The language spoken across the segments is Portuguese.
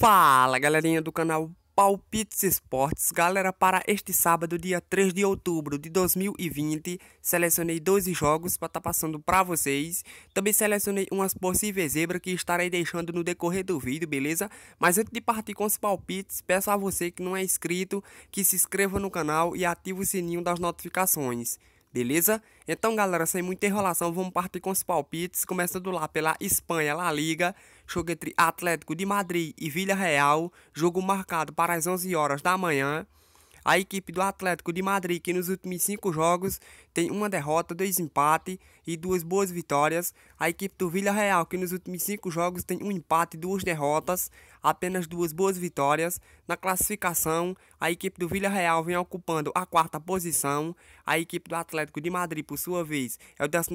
Fala galerinha do canal Palpites Esportes, galera, para este sábado, dia 3 de outubro de 2020, selecionei 12 jogos para estar tá passando para vocês. Também selecionei umas possíveis zebras que estarei deixando no decorrer do vídeo, beleza? Mas antes de partir com os palpites, peço a você que não é inscrito, que se inscreva no canal e ative o sininho das notificações beleza? Então, galera, sem muita enrolação, vamos partir com os palpites, começando lá pela Espanha, La Liga jogo entre Atlético de Madrid e Vila Real, jogo marcado para as 11 horas da manhã. A equipe do Atlético de Madrid, que nos últimos cinco jogos tem uma derrota, dois empates e duas boas vitórias. A equipe do Vila Real, que nos últimos cinco jogos tem um empate e duas derrotas, apenas duas boas vitórias. Na classificação, a equipe do Vila Real vem ocupando a quarta posição. A equipe do Atlético de Madrid, por sua vez, é o 12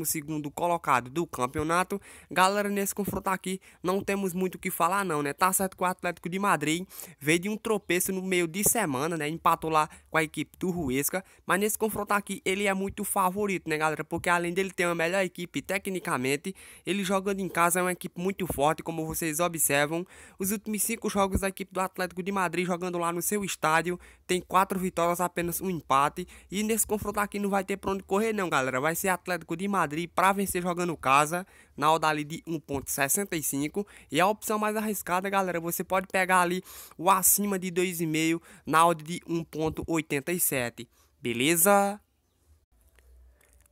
colocado do campeonato. Galera, nesse confronto aqui, não temos muito o que falar, não, né? Tá certo que o Atlético de Madrid veio de um tropeço no meio de semana, né? Empatou lá com a equipe do Ruesca, mas nesse confronto aqui, ele é muito favorito, né, galera? Porque além dele ter uma melhor equipe tecnicamente, ele jogando em casa é uma equipe muito forte, como vocês observam. Os últimos cinco jogos da equipe do Atlético de Madrid jogando lá no seu estádio, tem quatro vitórias, apenas um empate. E nesse confronto aqui não vai ter pra onde correr, não, galera. Vai ser Atlético de Madrid pra vencer jogando casa, na odd ali de 1,65. E a opção mais arriscada, galera, você pode pegar ali o acima de 2,5 na odd de 1,87. Beleza?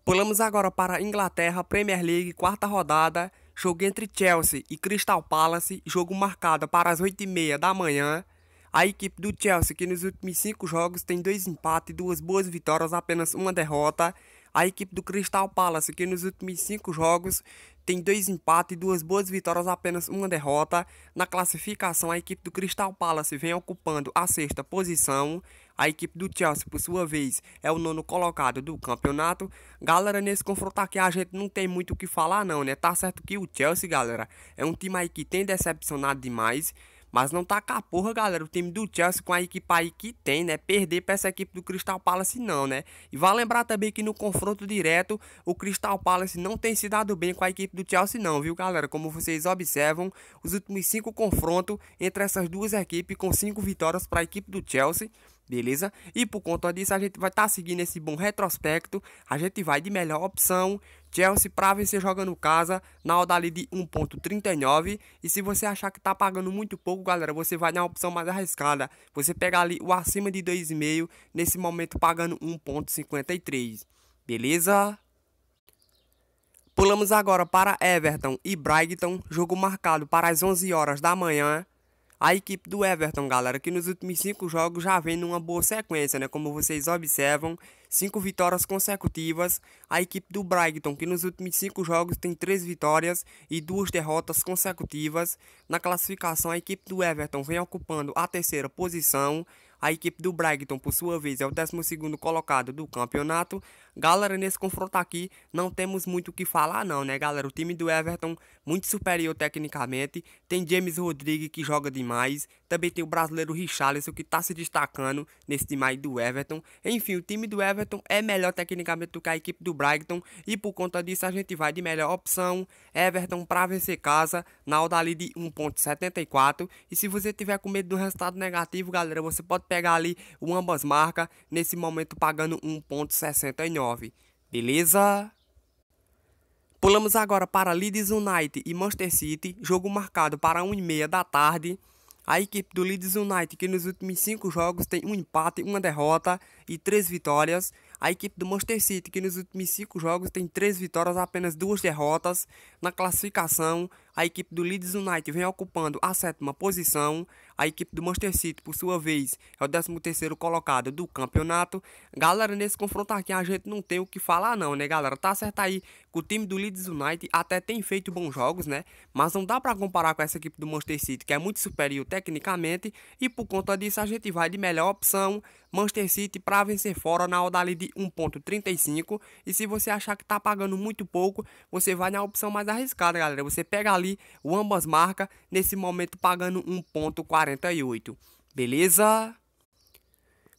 Pulamos agora para Inglaterra, Premier League, quarta rodada, jogo entre Chelsea e Crystal Palace, jogo marcado para as 8h30 da manhã. A equipe do Chelsea, que nos últimos cinco jogos tem dois empates, duas boas vitórias, apenas uma derrota. A equipe do Crystal Palace, que nos últimos cinco jogos tem dois empates, duas boas vitórias, apenas uma derrota. Na classificação, a equipe do Crystal Palace vem ocupando a sexta posição. A equipe do Chelsea, por sua vez, é o nono colocado do campeonato. Galera, nesse confronto aqui a gente não tem muito o que falar não, né? Tá certo que o Chelsea, galera, é um time aí que tem decepcionado demais. Mas não tá com a porra, galera. O time do Chelsea com a equipe aí que tem, né? Perder pra essa equipe do Crystal Palace, não, né? E vale lembrar também que no confronto direto, o Crystal Palace não tem se dado bem com a equipe do Chelsea, não, viu, galera? Como vocês observam, os últimos cinco confrontos entre essas duas equipes, com cinco vitórias para a equipe do Chelsea. Beleza? E por conta disso, a gente vai estar tá seguindo esse bom retrospecto. A gente vai de melhor opção, Chelsea para vencer jogando casa na odali de 1.39 e se você achar que tá pagando muito pouco, galera, você vai na opção mais arriscada. Você pegar ali o acima de 2,5 nesse momento pagando 1.53. Beleza? Pulamos agora para Everton e Brighton, jogo marcado para as 11 horas da manhã a equipe do Everton, galera, que nos últimos cinco jogos já vem numa boa sequência, né? Como vocês observam, cinco vitórias consecutivas. A equipe do Brighton, que nos últimos cinco jogos tem três vitórias e duas derrotas consecutivas. Na classificação, a equipe do Everton vem ocupando a terceira posição. A equipe do Brighton, por sua vez, é o 12 segundo colocado do campeonato. Galera, nesse confronto aqui, não temos muito o que falar não, né, galera? O time do Everton, muito superior tecnicamente. Tem James Rodrigues, que joga demais. Também tem o brasileiro Richarlison, que tá se destacando nesse time aí do Everton. Enfim, o time do Everton é melhor tecnicamente do que a equipe do Brighton. E por conta disso, a gente vai de melhor opção. Everton para vencer casa, na ali de 1.74. E se você tiver com medo do resultado negativo, galera, você pode pegar ali o ambas marcas. Nesse momento, pagando 1.69 chove, beleza? Pulamos agora para Leeds United e Manchester City, jogo marcado para 1h30 da tarde. A equipe do Leeds United, que nos últimos 5 jogos tem um empate, uma derrota e 3 vitórias. A equipe do Manchester City, que nos últimos 5 jogos tem 3 vitórias, apenas 2 derrotas. Na classificação, a equipe do Leeds United vem ocupando a 7 posição. A equipe do Manchester City, por sua vez, é o 13 terceiro colocado do campeonato. Galera, nesse confronto aqui a gente não tem o que falar não, né galera? Tá certo aí que o time do Leeds United até tem feito bons jogos, né? Mas não dá para comparar com essa equipe do Manchester City, que é muito superior tecnicamente. E por conta disso a gente vai de melhor opção, Manchester City, para vencer fora na odali de 1.35. E se você achar que tá pagando muito pouco, você vai na opção mais arriscada, galera. Você pega ali o ambas marcas, nesse momento pagando 1.45. 48. Beleza?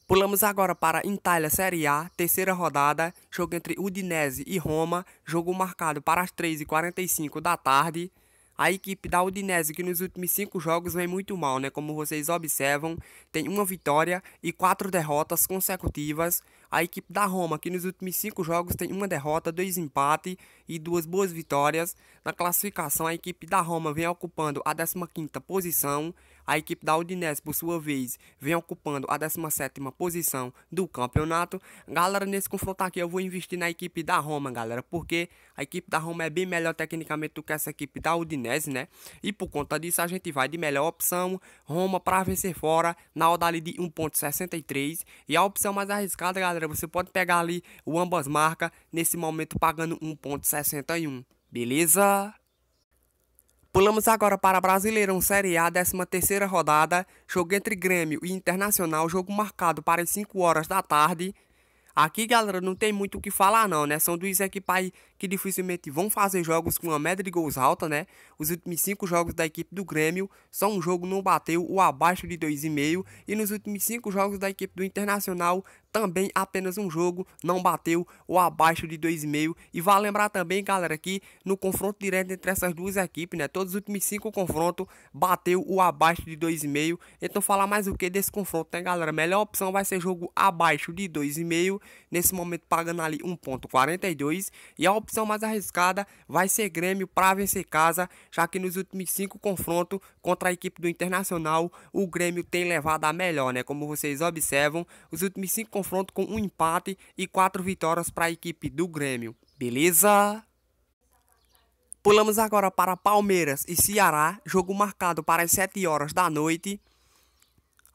Pulamos agora para Itália Série A, terceira rodada, jogo entre Udinese e Roma, jogo marcado para as 3h45 da tarde. A equipe da Udinese, que nos últimos cinco jogos vem muito mal, né? Como vocês observam, tem uma vitória e quatro derrotas consecutivas a equipe da Roma, que nos últimos cinco jogos tem uma derrota, dois empates e duas boas vitórias. Na classificação, a equipe da Roma vem ocupando a 15ª posição. A equipe da Udinese, por sua vez, vem ocupando a 17ª posição do campeonato. Galera, nesse confronto aqui eu vou investir na equipe da Roma, galera, porque a equipe da Roma é bem melhor tecnicamente do que essa equipe da Udinese, né? E por conta disso, a gente vai de melhor opção, Roma para vencer fora, na odali de 1.63. E a opção mais arriscada, galera, galera, você pode pegar ali o ambas marcas nesse momento pagando 1.61, beleza? Pulamos agora para Brasileirão Série A, 13ª rodada, jogo entre Grêmio e Internacional, jogo marcado para as 5 horas da tarde. Aqui, galera, não tem muito o que falar não, né? São duas equipes que dificilmente vão fazer jogos com uma média de gols alta, né? Os últimos cinco jogos da equipe do Grêmio, só um jogo não bateu o abaixo de 2,5 e nos últimos cinco jogos da equipe do Internacional, também apenas um jogo não bateu o abaixo de 2,5 e vale lembrar também, galera, que no confronto direto entre essas duas equipes, né, todos os últimos cinco confrontos bateu o abaixo de 2,5. Então falar mais o que desse confronto, né, galera? A melhor opção vai ser jogo abaixo de 2,5, nesse momento pagando ali 1.42 e a opção opção mais arriscada vai ser Grêmio para vencer casa, já que nos últimos cinco confrontos contra a equipe do Internacional, o Grêmio tem levado a melhor, né? Como vocês observam, os últimos cinco confrontos com um empate e quatro vitórias para a equipe do Grêmio. Beleza? Pulamos agora para Palmeiras e Ceará, jogo marcado para as 7 horas da noite.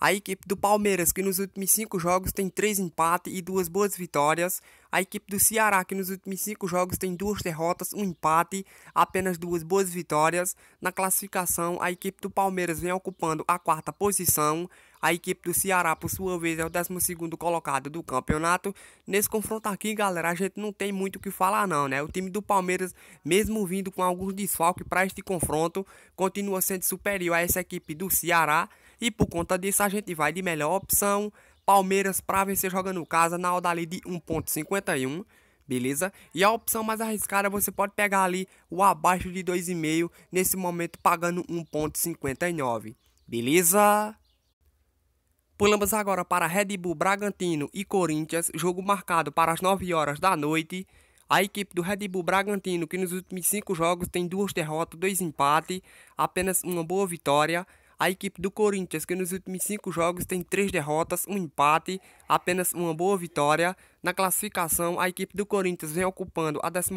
A equipe do Palmeiras, que nos últimos cinco jogos tem três empates e duas boas vitórias. A equipe do Ceará, que nos últimos cinco jogos tem duas derrotas, um empate, apenas duas boas vitórias. Na classificação, a equipe do Palmeiras vem ocupando a quarta posição. A equipe do Ceará, por sua vez, é o 12 colocado do campeonato. Nesse confronto aqui, galera, a gente não tem muito o que falar, não, né? O time do Palmeiras, mesmo vindo com alguns desfalques para este confronto, continua sendo superior a essa equipe do Ceará. E por conta disso, a gente vai de melhor opção. Palmeiras para vencer jogando casa na odd ali de 1.51 beleza? E a opção mais arriscada você pode pegar ali o abaixo de 2,5 nesse momento pagando 1,59, beleza? Pulamos agora para Red Bull Bragantino e Corinthians, jogo marcado para as 9 horas da noite. A equipe do Red Bull Bragantino, que nos últimos 5 jogos tem duas derrotas, dois empates, apenas uma boa vitória, a equipe do Corinthians, que nos últimos cinco jogos tem três derrotas, um empate, apenas uma boa vitória. Na classificação, a equipe do Corinthians vem ocupando a 14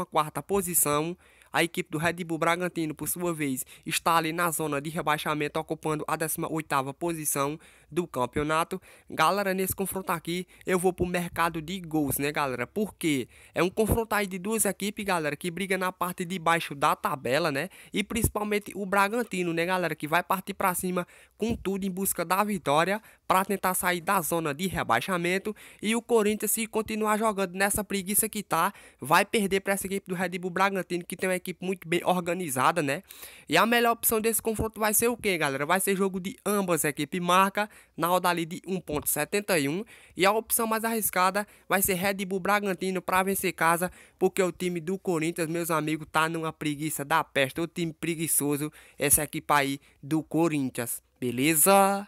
posição. A equipe do Red Bull Bragantino, por sua vez, está ali na zona de rebaixamento, ocupando a 18 posição do campeonato. Galera, nesse confronto aqui, eu vou pro mercado de gols, né, galera? Porque é um confronto aí de duas equipes, galera, que briga na parte de baixo da tabela, né? E principalmente o Bragantino, né, galera, que vai partir para cima com tudo em busca da vitória para tentar sair da zona de rebaixamento. E o Corinthians, se continuar jogando nessa preguiça que tá, vai perder para essa equipe do Red Bull Bragantino, que tem uma equipe muito bem organizada, né? E a melhor opção desse confronto vai ser o quê, galera? Vai ser jogo de ambas equipes marca na rodada de 1.71 e a opção mais arriscada vai ser Red Bull Bragantino para vencer casa, porque o time do Corinthians, meus amigos, tá numa preguiça da peste, o time preguiçoso essa equipe aí do Corinthians, beleza?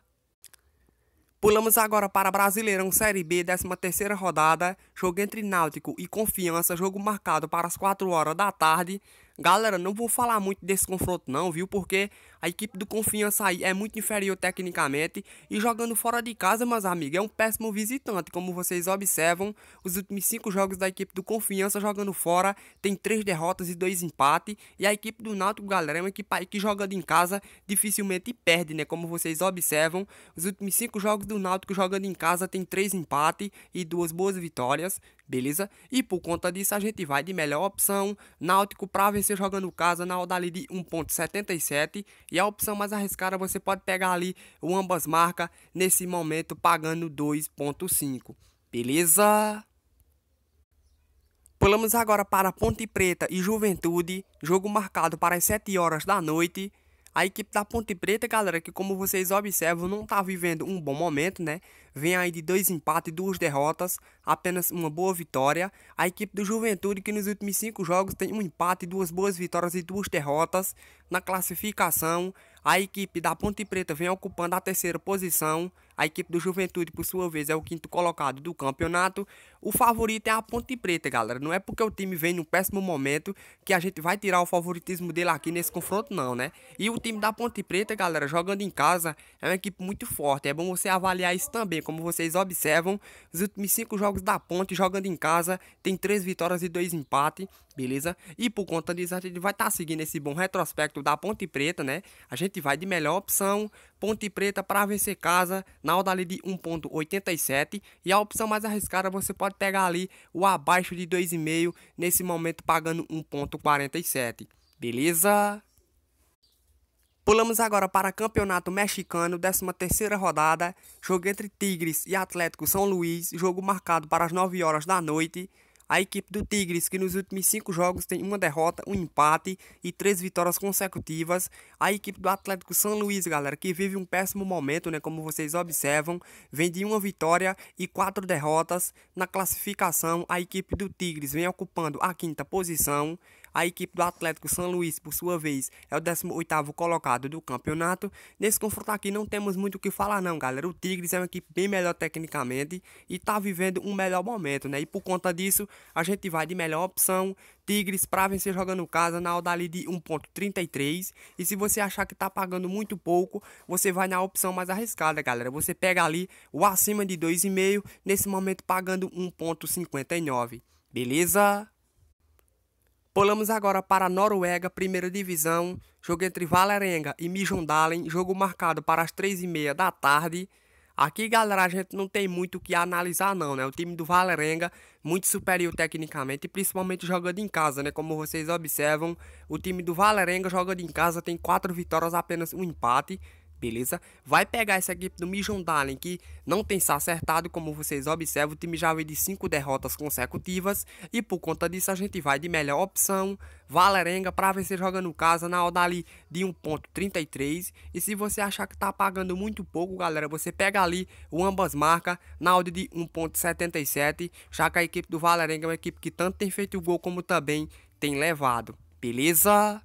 Pulamos agora para Brasileirão Série B, 13ª rodada, jogo entre Náutico e Confiança, jogo marcado para as 4 horas da tarde. Galera, não vou falar muito desse confronto não, viu? Porque a equipe do Confiança aí é muito inferior tecnicamente e jogando fora de casa, meus amigos, é um péssimo visitante. Como vocês observam, os últimos cinco jogos da equipe do Confiança jogando fora tem três derrotas e dois empates. E a equipe do Náutico, galera, é uma equipe aí que jogando em casa dificilmente perde, né? Como vocês observam, os últimos cinco jogos do Náutico jogando em casa tem três empates e duas boas vitórias beleza? E por conta disso a gente vai de melhor opção, Náutico para vencer jogando casa na odd de 1.77 e a opção mais arriscada você pode pegar ali o ambas marcas nesse momento pagando 2.5, beleza? Pulamos agora para Ponte Preta e Juventude, jogo marcado para as 7 horas da noite. A equipe da Ponte Preta, galera, que como vocês observam, não tá vivendo um bom momento, né? Vem aí de dois empates e duas derrotas, apenas uma boa vitória. A equipe do Juventude, que nos últimos cinco jogos tem um empate, duas boas vitórias e duas derrotas na classificação. A equipe da Ponte Preta vem ocupando a terceira posição. A equipe do Juventude, por sua vez, é o quinto colocado do campeonato. O favorito é a Ponte Preta, galera. Não é porque o time vem num péssimo momento que a gente vai tirar o favoritismo dele aqui nesse confronto, não, né? E o time da Ponte Preta, galera, jogando em casa, é uma equipe muito forte. É bom você avaliar isso também. Como vocês observam, os últimos cinco jogos da Ponte jogando em casa, tem três vitórias e dois empates, beleza? E por conta disso, a gente vai estar tá seguindo esse bom retrospecto da Ponte Preta, né? A gente vai de melhor opção, Ponte Preta para vencer casa, na odali de 1.87. E a opção mais arriscada você pode pode pegar ali o abaixo de 2,5 nesse momento pagando 1,47. Beleza? Pulamos agora para Campeonato Mexicano, 13ª rodada, jogo entre Tigres e Atlético São Luís, jogo marcado para as 9 horas da noite. A equipe do Tigres, que nos últimos cinco jogos tem uma derrota, um empate e três vitórias consecutivas. A equipe do Atlético São Luís, galera, que vive um péssimo momento, né? Como vocês observam, vem de uma vitória e quatro derrotas. Na classificação, a equipe do Tigres vem ocupando a quinta posição. A equipe do Atlético São Luís, por sua vez, é o 18º colocado do campeonato. Nesse confronto aqui não temos muito o que falar não, galera. O Tigres é uma equipe bem melhor tecnicamente e está vivendo um melhor momento, né? E por conta disso, a gente vai de melhor opção, Tigres para vencer jogando casa na ali de 1.33. E se você achar que tá pagando muito pouco, você vai na opção mais arriscada, galera. Você pega ali o acima de 2,5, nesse momento pagando 1.59. Beleza? Pulamos agora para a Noruega, primeira divisão. Jogo entre Valerenga e Mijondalen. Jogo marcado para as três e meia da tarde. Aqui, galera, a gente não tem muito o que analisar, não, né? O time do Valerenga, muito superior tecnicamente, principalmente jogando em casa, né? Como vocês observam, o time do Valerenga jogando em casa tem quatro vitórias, apenas um empate beleza? Vai pegar essa equipe do Mijão Dalen que não tem se acertado, como vocês observam, o time já vem de 5 derrotas consecutivas, e por conta disso a gente vai de melhor opção, Valerenga, para vencer jogando casa, na ali de 1.33, e se você achar que tá pagando muito pouco, galera, você pega ali o ambas marcas, na odd de 1.77, já que a equipe do Valerenga é uma equipe que tanto tem feito gol como também tem levado, beleza?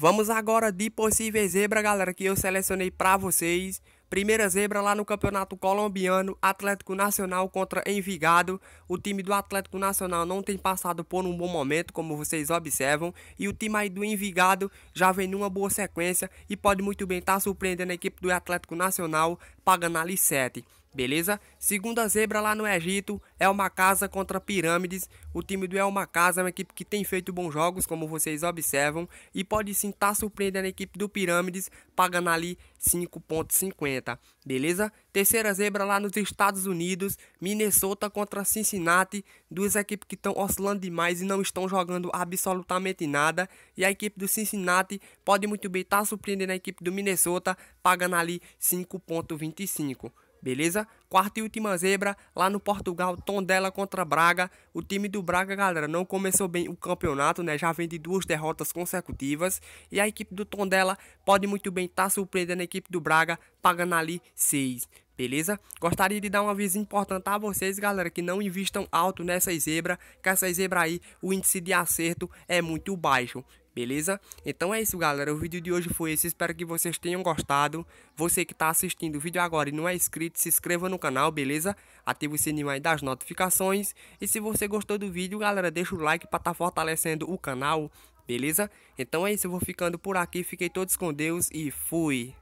Vamos agora de possíveis zebra, galera, que eu selecionei para vocês. Primeira zebra lá no Campeonato Colombiano, Atlético Nacional contra Envigado. O time do Atlético Nacional não tem passado por um bom momento, como vocês observam. E o time aí do Envigado já vem numa boa sequência e pode muito bem estar tá surpreendendo a equipe do Atlético Nacional, pagando ali 7. Beleza? Segunda zebra lá no Egito, é uma casa contra pirâmides. O time do El é casa, é uma equipe que tem feito bons jogos, como vocês observam, e pode sim estar tá surpreendendo a equipe do Pirâmides, pagando ali 5.50. Beleza? Terceira zebra lá nos Estados Unidos, Minnesota contra Cincinnati, duas equipes que estão oscilando demais e não estão jogando absolutamente nada, e a equipe do Cincinnati pode muito bem estar tá surpreendendo a equipe do Minnesota, pagando ali 5.25 beleza? Quarta e última zebra lá no Portugal, Tondela contra Braga. O time do Braga, galera, não começou bem o campeonato, né? Já vem de duas derrotas consecutivas. E a equipe do Tondela pode muito bem estar tá surpreendendo a equipe do Braga, pagando ali 6. Beleza? Gostaria de dar um aviso importante a vocês, galera, que não invistam alto nessa zebra, que essa zebra aí, o índice de acerto é muito baixo beleza? Então é isso, galera. O vídeo de hoje foi esse. Espero que vocês tenham gostado. Você que está assistindo o vídeo agora e não é inscrito, se inscreva no canal, beleza? Ative o sininho aí das notificações. E se você gostou do vídeo, galera, deixa o like para estar tá fortalecendo o canal, beleza? Então é isso. Eu vou ficando por aqui. Fiquei todos com Deus e fui!